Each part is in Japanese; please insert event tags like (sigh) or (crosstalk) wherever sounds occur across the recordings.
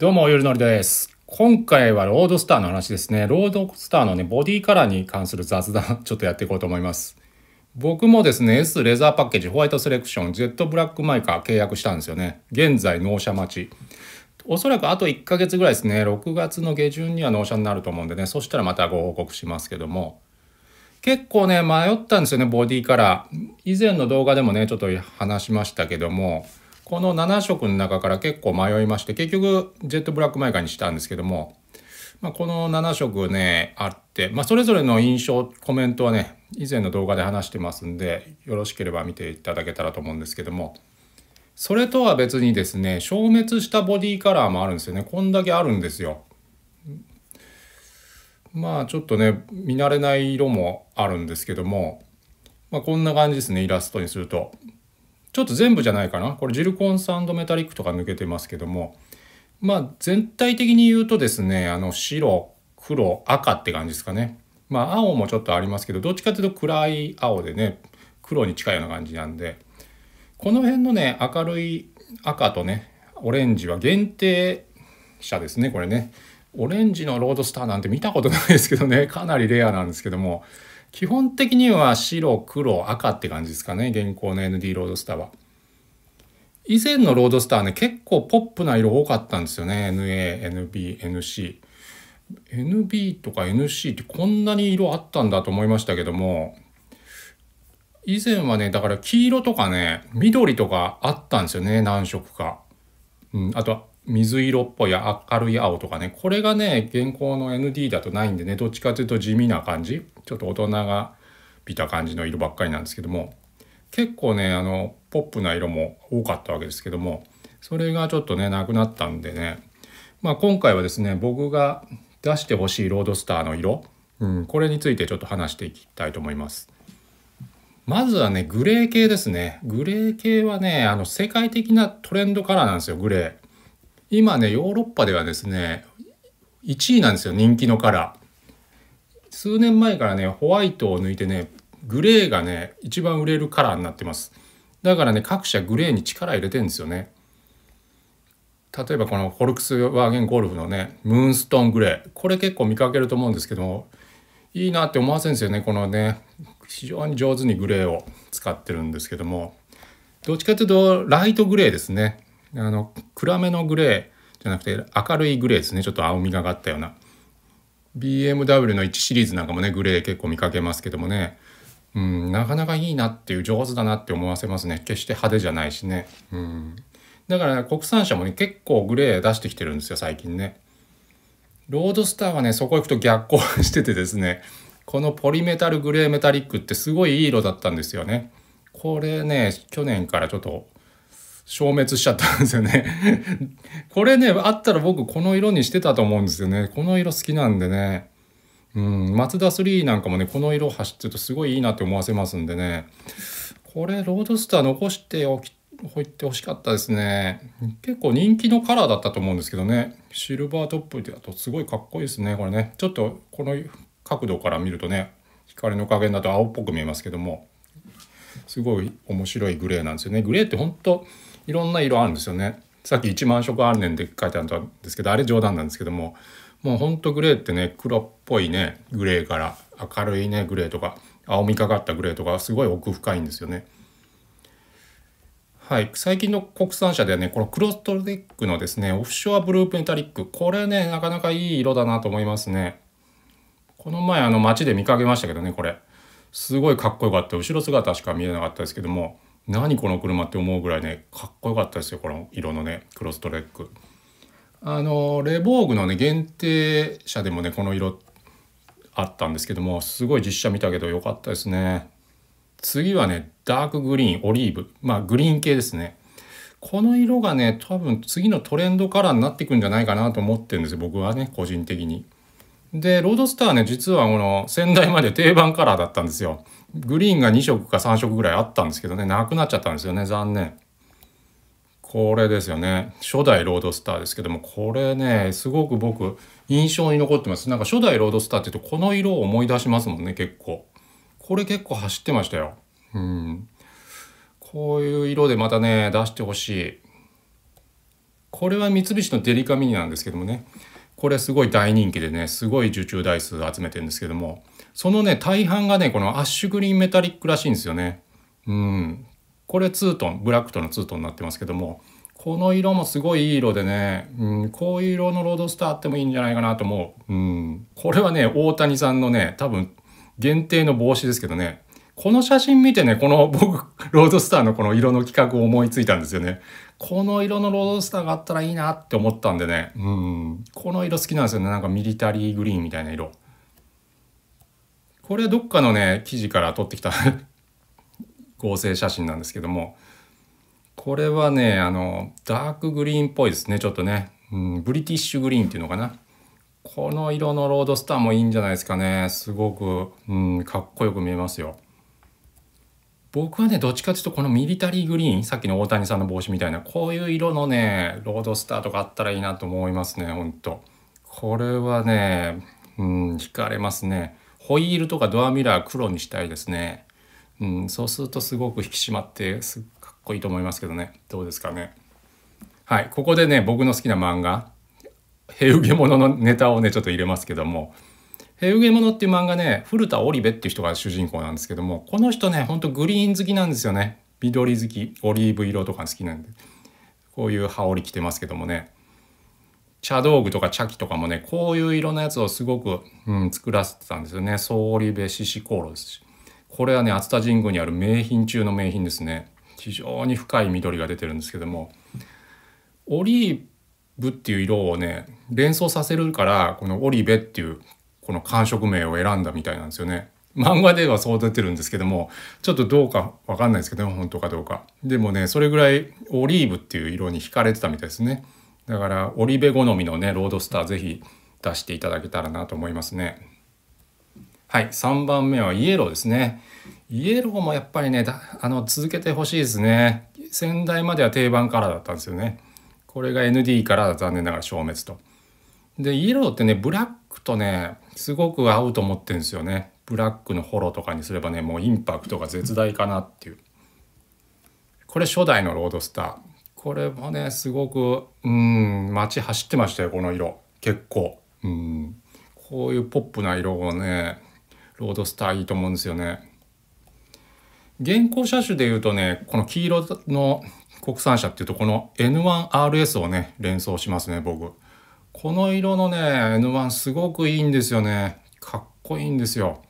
どうも、ゆるのりです。今回はロードスターの話ですね。ロードスターのね、ボディカラーに関する雑談、(laughs) ちょっとやっていこうと思います。僕もですね、S レザーパッケージ、ホワイトセレクション、Z ブラックマイカー契約したんですよね。現在、納車待ち。おそらくあと1ヶ月ぐらいですね、6月の下旬には納車になると思うんでね、そしたらまたご報告しますけども。結構ね、迷ったんですよね、ボディカラー。以前の動画でもね、ちょっと話しましたけども、この7色の中から結構迷いまして結局ジェットブラックマイカにしたんですけども、まあ、この7色ねあって、まあ、それぞれの印象コメントはね以前の動画で話してますんでよろしければ見ていただけたらと思うんですけどもそれとは別にですね消滅したボディカラーもあるんですよねこんだけあるんですよ。まあちょっとね見慣れない色もあるんですけども、まあ、こんな感じですねイラストにすると。ちょっと全部じゃないかなこれジルコンサンドメタリックとか抜けてますけどもまあ全体的に言うとですねあの白黒赤って感じですかねまあ青もちょっとありますけどどっちかっていうと暗い青でね黒に近いような感じなんでこの辺のね明るい赤とねオレンジは限定車ですねこれねオレンジのロードスターなんて見たことないですけどねかなりレアなんですけども基本的には白、黒、赤って感じですかね。現行の ND ロードスターは。以前のロードスターね、結構ポップな色多かったんですよね。NA、NB、NC。NB とか NC ってこんなに色あったんだと思いましたけども、以前はね、だから黄色とかね、緑とかあったんですよね、何色か。うん、あと、水色っぽい明るい青とかねこれがね現行の ND だとないんでねどっちかというと地味な感じちょっと大人が見た感じの色ばっかりなんですけども結構ねあのポップな色も多かったわけですけどもそれがちょっとねなくなったんでねまあ今回はですね僕が出してほしいロードスターの色、うん、これについてちょっと話していきたいと思います。まずはね、グレー系ですね。グレー系はね、あの、世界的なトレンドカラーなんですよ、グレ今ねヨーロッパではですね1位なんですよ人気のカラー数年前からねホワイトを抜いてねグレーがね一番売れるカラーになってますだからね各社グレーに力入れてるんですよね例えばこのフォルクスワーゲンゴルフのねムーンストーングレーこれ結構見かけると思うんですけどもいいなって思わせるんですよねこのね非常に上手にグレーを使ってるんですけどもどっちかというとライトグレーですねあの暗めのグレーじゃなくて明るいグレーですねちょっと青みがかったような BMW の1シリーズなんかもねグレー結構見かけますけどもねうんなかなかいいなっていう上手だなって思わせますね決して派手じゃないしねうんだから、ね、国産車もね結構グレー出してきてるんですよ最近ねロードスターはねそこ行くと逆行しててですねこのポリメタルグレーメタリックってすごいいい色だったんですよねこれね去年からちょっと消滅しちゃったんですよね (laughs) これね、あったら僕この色にしてたと思うんですよね。この色好きなんでね。うん、マツダ3なんかもね、この色走ってるとすごいいいなって思わせますんでね。これ、ロードスター残しておき、ほいてほしかったですね。結構人気のカラーだったと思うんですけどね。シルバートップだとすごいかっこいいですね、これね。ちょっとこの角度から見るとね、光の加減だと青っぽく見えますけども、すごい面白いグレーなんですよね。グレーって本当いろんな色あるんですよね。さっき1万色あるねんって書いてあったんですけどあれ冗談なんですけどももうほんとグレーってね黒っぽいねグレーから明るいねグレーとか青みかかったグレーとかすごい奥深いんですよね。はい、最近の国産車でねこのクロストリックのですねオフショアブルーメタリックこれねなかなかいい色だなと思いますねこの前あの街で見かけましたけどねこれすごいかっこよかった後ろ姿しか見えなかったですけども何この車って思うぐらいねかっこよかったですよこの色のねクロストレックあのレボーグのね限定車でもねこの色あったんですけどもすごい実写見たけど良かったですね次はねダークグリーンオリーブまあグリーン系ですねこの色がね多分次のトレンドカラーになってくんじゃないかなと思ってるんですよ僕はね個人的に。で、ロードスターね、実はこの先代まで定番カラーだったんですよ。グリーンが2色か3色ぐらいあったんですけどね、なくなっちゃったんですよね、残念。これですよね。初代ロードスターですけども、これね、すごく僕、印象に残ってます。なんか初代ロードスターって言うと、この色を思い出しますもんね、結構。これ結構走ってましたよ。うん。こういう色でまたね、出してほしい。これは三菱のデリカミニなんですけどもね。これすごい大人気でね、すごい受注台数集めてるんですけども、そのね、大半がね、このアッシュグリーンメタリックらしいんですよね。うん。これツートン、ブラックとのツートンになってますけども、この色もすごいいい色でね、うん、こういう色のロードスターあってもいいんじゃないかなと思う。うん。これはね、大谷さんのね、多分、限定の帽子ですけどね、この写真見てね、この (laughs) 僕、ロードスターのこの色の企画を思いついたんですよね。この色のロードスターがあったらいいなって思ったんでね、うん、この色好きなんですよね。なんかミリタリーグリーンみたいな色。これどっかのね、記事から撮ってきた (laughs) 合成写真なんですけども、これはね、あの、ダークグリーンっぽいですね、ちょっとね。うん、ブリティッシュグリーンっていうのかな。この色のロードスターもいいんじゃないですかね。すごく、うん、かっこよく見えますよ。僕はね、どっちかっていうと、このミリタリーグリーン、さっきの大谷さんの帽子みたいな、こういう色のね、ロードスターとかあったらいいなと思いますね、ほんと。これはね、うん、惹かれますね。ホイールとかドアミラー黒にしたいですね。うん、そうするとすごく引き締まって、すっかっこいいと思いますけどね。どうですかね。はい、ここでね、僕の好きな漫画、ヘウゲモノのネタをね、ちょっと入れますけども、「へうげもの」っていう漫画ね古田織部っていう人が主人公なんですけどもこの人ねほんとグリーン好きなんですよね緑好きオリーブ色とか好きなんでこういう羽織着てますけどもね茶道具とか茶器とかもねこういう色のやつをすごく、うん、作らせてたんですよね総織部獅子香炉ですしこれはね熱田神宮にある名品中の名品ですね非常に深い緑が出てるんですけどもオリーブっていう色をね連想させるからこのオリベっていうこの官職名を選んだみたいなんですよね。漫画ではそう出てるんですけどもちょっとどうかわかんないですけど、ね、本当かどうかでもねそれぐらいオリーブっていう色に惹かれてたみたいですねだからオリベ好みのねロードスター是非出していただけたらなと思いますねはい3番目はイエローですねイエローもやっぱりねあの続けてほしいですね先代までは定番カラーだったんですよねこれが ND から残念ながら消滅とでイエローってねブラッくとねすごく合うと思ってんですよねブラックのホロとかにすればねもうインパクトが絶大かなっていうこれ初代のロードスターこれもねすごくうん街走ってましたよこの色結構うんこういうポップな色をねロードスターいいと思うんですよね現行車種でいうとねこの黄色の国産車っていうとこの N1RS をね連想しますね僕。この色のね N1 すごくいいんですよねかっこいいんですよ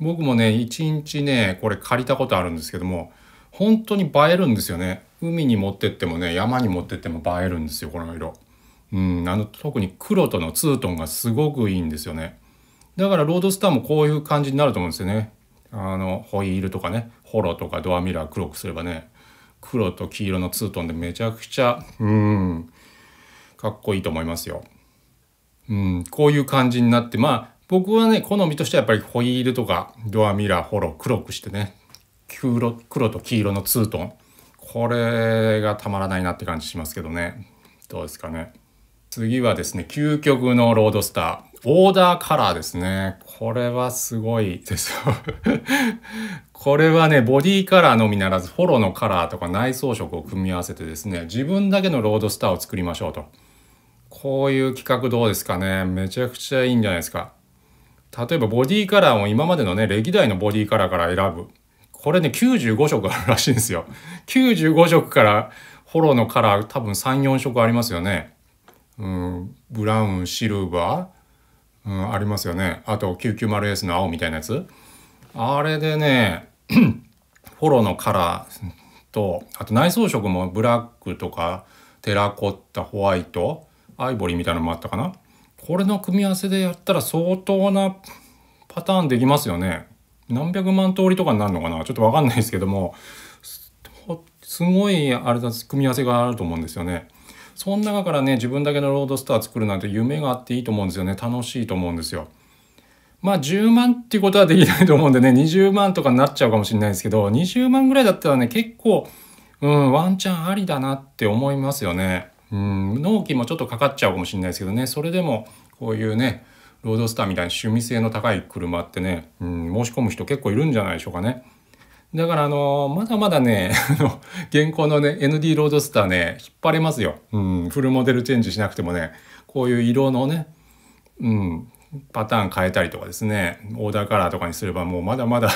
僕もね1日ねこれ借りたことあるんですけども本当に映えるんですよね海に持ってってもね山に持ってっても映えるんですよこの色うんあの特に黒とのツートンがすごくいいんですよねだからロードスターもこういう感じになると思うんですよねあのホイールとかねホロとかドアミラー黒くすればね黒と黄色のツートンでめちゃくちゃうんかっこいいと思いますようん、こういう感じになって、まあ、僕はね、好みとしてはやっぱりホイールとかドアミラー、ホロ、黒くしてね、黒黒と黄色のツートン。これがたまらないなって感じしますけどね。どうですかね。次はですね、究極のロードスター。オーダーカラーですね。これはすごいです (laughs) これはね、ボディカラーのみならず、フォローのカラーとか内装色を組み合わせてですね、自分だけのロードスターを作りましょうと。こういう企画どうですかね。めちゃくちゃいいんじゃないですか。例えばボディカラーも今までのね、歴代のボディカラーから選ぶ。これね、95色あるらしいんですよ。95色からフォローのカラー多分3、4色ありますよね。うん、ブラウン、シルバー、うん、ありますよね。あと 990S の青みたいなやつ。あれでね、(clears throat) フォローのカラーと、あと内装色もブラックとか、テラコッタ、ホワイト、アイボリーみたいなのもあったかなこれの組み合わせでやったら相当なパターンできますよね何百万通りとかになるのかなちょっと分かんないですけどもすごいあれだ組み合わせがあると思うんですよねその中からね自分だけのロードスター作るなんて夢があっていいと思うんですよね楽しいと思うんですよまあ10万っていうことはできないと思うんでね20万とかになっちゃうかもしれないですけど20万ぐらいだったらね結構うんワンチャンありだなって思いますよねうん納期もちょっとかかっちゃうかもしれないですけどねそれでもこういうねロードスターみたいな趣味性の高い車ってね、うん、申し込む人結構いるんじゃないでしょうかね。だからあのまだまだね (laughs) 現行のね ND ロードスターね引っ張れますよ、うん、フルモデルチェンジしなくてもねこういう色のね、うん、パターン変えたりとかですねオーダーカラーとかにすればもうまだまだ (laughs) い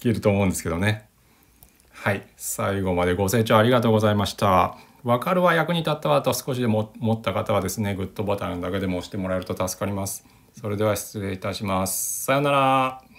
けると思うんですけどねはい最後までご清聴ありがとうございました。わかるは役に立ったわと少しでも持った方はですねグッドボタンだけでも押してもらえると助かりますそれでは失礼いたしますさようなら